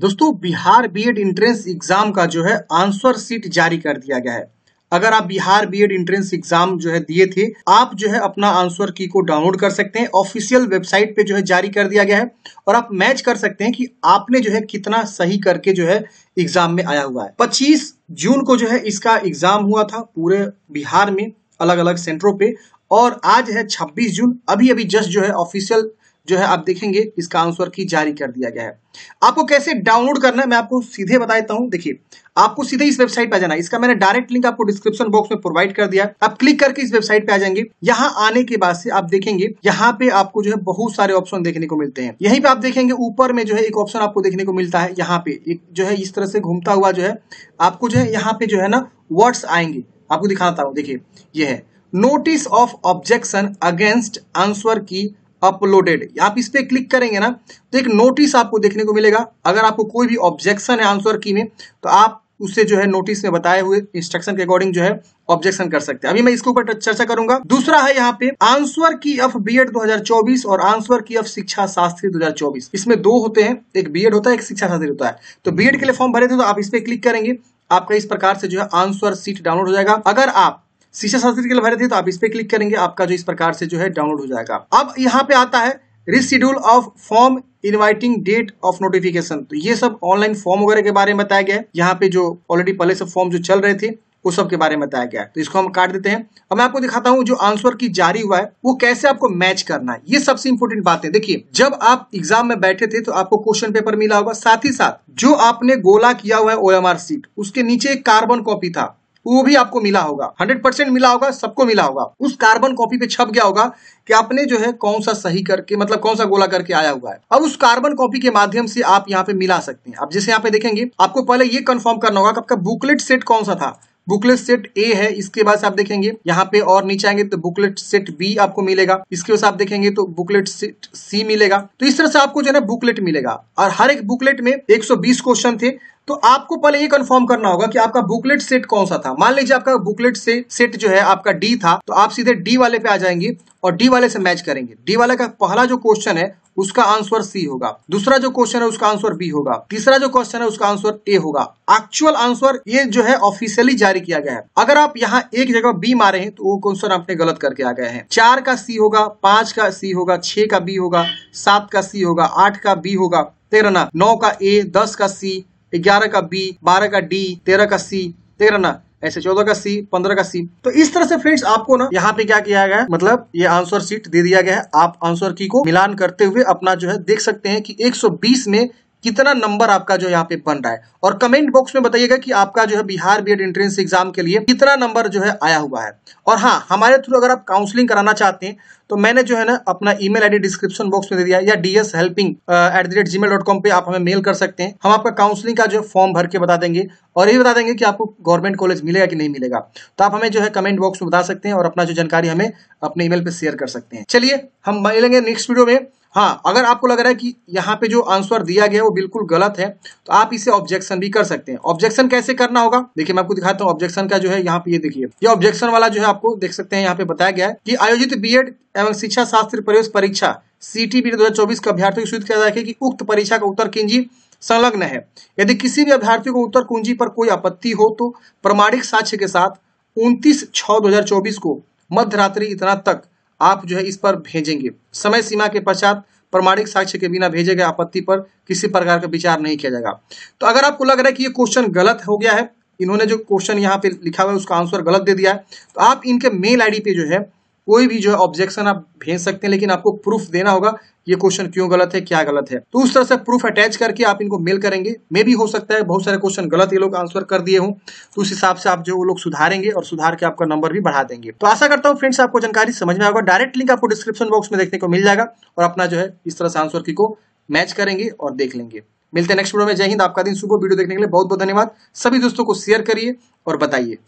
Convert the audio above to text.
दोस्तों Bihar BEd entrance exam का जो है आंसर सीट जारी कर दिया गया है अगर आप बिहार बीएड एंट्रेंस एग्जाम जो है दिए थे आप जो है अपना आंसर की को डाउनलोड कर सकते हैं ऑफिशियल वेबसाइट पे जो है जारी कर दिया गया है और आप मैच कर सकते हैं कि आपने जो है कितना सही करके जो है एग्जाम में आया हुआ है पच्चीस जून को जो है इसका एग्जाम हुआ था पूरे बिहार में अलग अलग सेंटरों पे और आज है छब्बीस जून अभी अभी जस्ट जो है ऑफिशियल जो है आप देखेंगे इसका आंसर की जारी कर दिया गया है आपको कैसे डाउनलोड करना है मैं आपको सीधे बता देता हूं देखिए आपको सीधे इस वेबसाइट पर जाना है इसका मैंने डायरेक्ट लिंक आपको डिस्क्रिप्शन बॉक्स में प्रोवाइड कर दिया आप क्लिक करके इस वेबसाइट पे आ जाएंगे यहाँ आने के बाद से आप देखेंगे यहाँ पे आपको जो है बहुत सारे ऑप्शन देखने को मिलते हैं यहीं पे आप देखेंगे ऊपर में जो है एक ऑप्शन आपको देखने को मिलता है यहाँ पे एक जो है इस तरह से घूमता हुआ जो है आपको जो है यहाँ पे जो है ना वर्ड्स आएंगे आपको दिखाता हूँ देखिए ये है notice of objection against answer की अपलोडेड आप इस पर क्लिक करेंगे ना तो एक नोटिस आपको देखने को मिलेगा अगर आपको कोई भी ऑब्जेक्शन है आंसर की में तो आप उससे जो है नोटिस में बताए हुए इंस्ट्रक्शन के अकॉर्डिंग जो है ऑब्जेक्शन कर सकते हैं अभी मैं इसके ऊपर चर्चा करूंगा दूसरा है यहाँ पे आंसर की ऑफ बीएड 2024 और आंसर की ऑफ शिक्षा शास्त्री 2024 इसमें दो होते हैं एक बीएड होता है एक शिक्षा शास्त्री होता है तो बीएड के लिए फॉर्म भरे थे तो आप इस पर क्लिक करेंगे आपका इस प्रकार से जो है आंसर सीट डाउनलोड हो जाएगा अगर आप शिक्षा शास्त्री के लिए भरे थे तो आप इस पर क्लिक करेंगे आपका जो इस प्रकार से जो है डाउनलोड हो जाएगा अब यहाँ पे आता है reschedule of form inviting date of notification तो ये सब ऑनलाइन फॉर्म वगैरह के बारे में बताया गया है यहाँ पे जो ऑलरेडी पहले से फॉर्म जो चल रहे थे उस सब के बारे में बताया गया है तो इसको हम काट देते हैं अब मैं आपको दिखाता हूँ जो आंसर की जारी हुआ है वो कैसे आपको मैच करना है ये सबसे इम्पोर्टेंट बात है देखिए जब आप एग्जाम में बैठे थे तो आपको क्वेश्चन पेपर मिला होगा साथ ही साथ जो आपने गोला किया हुआ है आर सीट उसके नीचे एक कार्बन कॉपी था वो भी आपको मिला होगा हंड्रेड परसेंट मिला होगा सबको मिला होगा उस कार्बन कॉपी पे छप गया होगा कि आपने जो है कौन सा सही करके मतलब कौन सा गोला करके आया हुआ है अब उस कार्बन कॉपी के माध्यम से आप यहाँ पे मिला सकते हैं अब जैसे यहाँ पे देखेंगे आपको पहले ये कंफर्म करना होगा कि आपका बुकलेट सेट कौन सा था बुकलेट सेट ए है इसके बाद से आप देखेंगे यहाँ पे और नीचे आएंगे तो बुकलेट सेट बी आपको मिलेगा इसके बाद आप देखेंगे तो बुकलेट सेट सी मिलेगा तो इस तरह से आपको जो है ना बुकलेट मिलेगा और हर एक बुकलेट में 120 क्वेश्चन थे तो आपको पहले ये कंफर्म करना होगा कि आपका बुकलेट सेट कौन सा था मान लीजिए आपका बुकलेट से, सेट जो है आपका डी था तो आप सीधे डी वाले पे आ जाएंगे और डी वाले से मैच करेंगे डी वाले का पहला जो क्वेश्चन है उसका आंसर सी होगा दूसरा जो क्वेश्चन है उसका आंसर बी होगा तीसरा जो क्वेश्चन है उसका आंसर ए होगा एक्चुअल आंसर ये जो है ऑफिशियली जारी किया गया है अगर आप यहाँ एक जगह बी मारे हैं तो वो क्वेश्चन आपने गलत करके आ गए हैं चार का सी होगा पांच का सी होगा छह का बी होगा सात का सी होगा आठ का बी होगा तेरह नौ का ए दस का सी ग्यारह का बी बारह का डी तेरह का सी तेरह ना ऐसे चौदह का सी पंद्रह का सी तो इस तरह से फ्रेंड्स आपको ना यहाँ पे क्या किया गया है मतलब ये आंसर सीट दे दिया गया है आप आंसर की को मिलान करते हुए अपना जो है देख सकते हैं कि 120 में कितना नंबर आपका जो यहाँ पे बन रहा है और कमेंट बॉक्स में बताइएगा कि आपका जो है बिहार एड एंट्रेंस एग्जाम के लिए कितना नंबर जो है आया हुआ है और हाँ हमारे थ्रू अगर आप काउंसलिंग कराना चाहते हैं तो मैंने जो है ना अपना ईमेल आईडी डिस्क्रिप्शन बॉक्स में दे दिया या DS helping at the rate gmail dot com पर आप हमें मेल कर सकते हैं हम आपका काउंसलिंग का जो फॉर्म भर के बता देंगे और ये बता देंगे कि आपको गवर्नमेंट कॉलेज मिलेगा कि नहीं मिलेगा तो आप हमें जो है कमेंट बॉक्स में बता सकते हैं और अपना जो जानकारी हमें अपने ईमेल पर शेयर कर सकते हैं चलिए हम मिलेंगे नेक्स्ट वीडियो में हाँ अगर आपको लग रहा है कि यहाँ पे जो आंसर दिया गया है वो बिल्कुल गलत है तो आप इसे ऑब्जेक्शन भी कर सकते हैं ऑब्जेक्शन कैसे करना होगा देखिए मैं आपको दिखाता हूँ ऑब्जेक्शन का जो है यहाँ पे ये देखिए ये ऑब्जेक्शन वाला जो है आपको देख सकते हैं यहाँ पे बताया गया है कि आयोजित बी एवं शिक्षा शास्त्र प्रवेश परीक्षा सी टी बी दो चौबीस के अभ्यर्थियों को सूचित किया कि उक्त परीक्षा का उत्तर कुंजी संलग्न है यदि किसी भी अभ्यार्थियों को उत्तर कुंजी पर कोई आपत्ति हो तो प्रमाणिक साक्ष्य के साथ उनतीस छ दो को रात्रि इतना तक आप जो है इस पर भेजेंगे समय सीमा के पश्चात प्रमाणिक साक्ष्य के बिना भेजे गए आपत्ति पर किसी प्रकार का विचार नहीं किया जाएगा तो अगर आपको लग रहा है कि ये क्वेश्चन गलत हो गया है इन्होंने जो क्वेश्चन यहाँ पे लिखा हुआ है उसका आंसर गलत दे दिया है तो आप इनके मेल आईडी पे जो है कोई भी जो है ऑब्जेक्शन आप भेज सकते हैं लेकिन आपको प्रूफ देना होगा ये क्वेश्चन क्यों गलत है क्या गलत है तो उस तरह से प्रूफ अटैच करके आप इनको मेल करेंगे मे भी हो सकता है बहुत सारे क्वेश्चन गलत ये लोग आंसर कर दिए हों तो उस हिसाब से आप जो वो लोग सुधारेंगे और सुधार के आपका नंबर भी बढ़ा देंगे तो आशा करता हूँ फ्रेंड्स आपको जानकारी समझ में आएगा डायरेक्ट लिंक आपको डिस्क्रिप्शन बॉक्स में देखने को मिल जाएगा और अपना जो है इस तरह से आंसर की को मैच करेंगे और देख लेंगे मिलते हैं नेक्स्ट वीडियो में जय हिंद आपका दिन सुबह वीडियो देखने के लिए बहुत बहुत धन्यवाद सभी दोस्तों को शेयर करिए और बताइए